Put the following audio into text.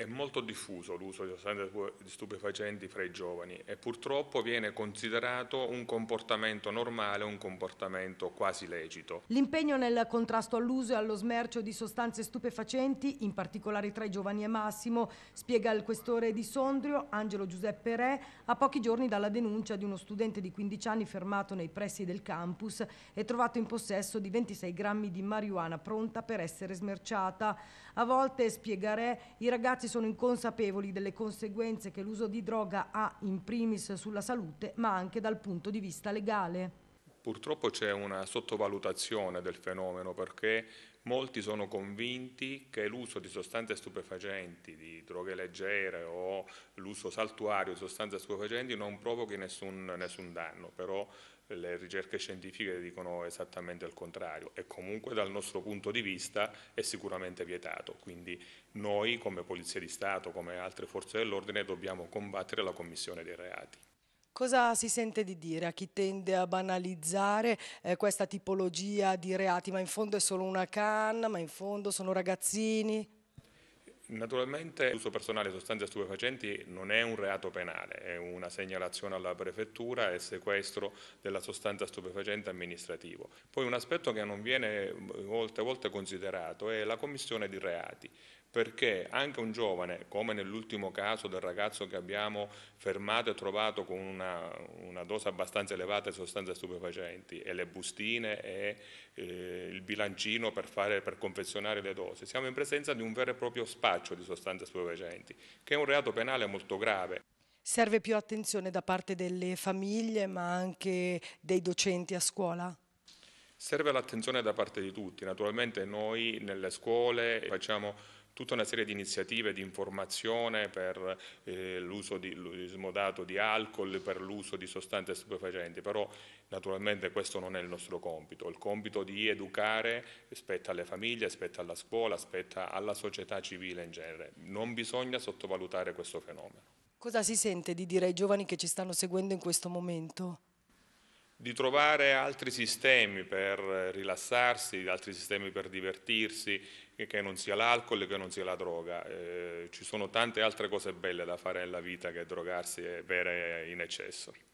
È molto diffuso l'uso di sostanze stupefacenti fra i giovani e purtroppo viene considerato un comportamento normale, un comportamento quasi lecito. L'impegno nel contrasto all'uso e allo smercio di sostanze stupefacenti, in particolare tra i giovani, è massimo, spiega il questore di Sondrio, Angelo Giuseppe Re, a pochi giorni dalla denuncia di uno studente di 15 anni fermato nei pressi del campus e trovato in possesso di 26 grammi di marijuana pronta per essere smerciata. A volte, spiega Re, i ragazzi sono inconsapevoli delle conseguenze che l'uso di droga ha in primis sulla salute, ma anche dal punto di vista legale. Purtroppo c'è una sottovalutazione del fenomeno perché molti sono convinti che l'uso di sostanze stupefacenti, di droghe leggere o l'uso saltuario di sostanze stupefacenti non provochi nessun, nessun danno, però le ricerche scientifiche dicono esattamente il contrario e comunque dal nostro punto di vista è sicuramente vietato, quindi noi come Polizia di Stato, come altre forze dell'ordine dobbiamo combattere la commissione dei reati. Cosa si sente di dire a chi tende a banalizzare eh, questa tipologia di reati? Ma in fondo è solo una canna, ma in fondo sono ragazzini? Naturalmente l'uso personale di sostanze stupefacenti non è un reato penale, è una segnalazione alla prefettura e sequestro della sostanza stupefacente amministrativo. Poi un aspetto che non viene eh, molte volte considerato è la commissione di reati perché anche un giovane, come nell'ultimo caso del ragazzo che abbiamo fermato e trovato con una, una dose abbastanza elevata di sostanze stupefacenti e le bustine e eh, il bilancino per, fare, per confezionare le dosi, siamo in presenza di un vero e proprio spaccio di sostanze stupefacenti, che è un reato penale molto grave. Serve più attenzione da parte delle famiglie ma anche dei docenti a scuola? Serve l'attenzione da parte di tutti, naturalmente noi nelle scuole facciamo tutta una serie di iniziative di informazione per eh, l'uso smodato di alcol, per l'uso di sostanze stupefacenti, però naturalmente questo non è il nostro compito, il compito di educare spetta alle famiglie, spetta alla scuola, spetta alla società civile in genere, non bisogna sottovalutare questo fenomeno. Cosa si sente di dire ai giovani che ci stanno seguendo in questo momento? di trovare altri sistemi per rilassarsi, altri sistemi per divertirsi, che non sia l'alcol, che non sia la droga. Eh, ci sono tante altre cose belle da fare nella vita che drogarsi e bere in eccesso.